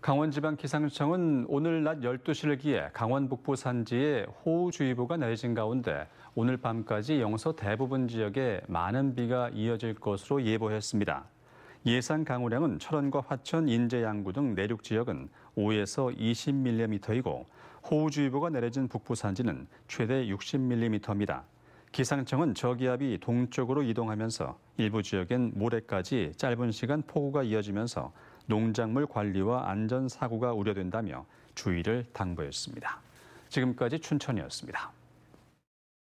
강원지방기상청은 오늘 낮 12시를 기해 강원 북부 산지에 호우주의보가 내려진 가운데 오늘 밤까지 영서 대부분 지역에 많은 비가 이어질 것으로 예보했습니다. 예상 강우량은 철원과 화천, 인제, 양구 등 내륙 지역은 5에서 20mm이고 호우주의보가 내려진 북부 산지는 최대 60mm입니다. 기상청은 저기압이 동쪽으로 이동하면서 일부 지역엔 모레까지 짧은 시간 폭우가 이어지면서 농작물 관리와 안전 사고가 우려된다며 주의를 당부했습니다. 지금까지 춘천이었습니다.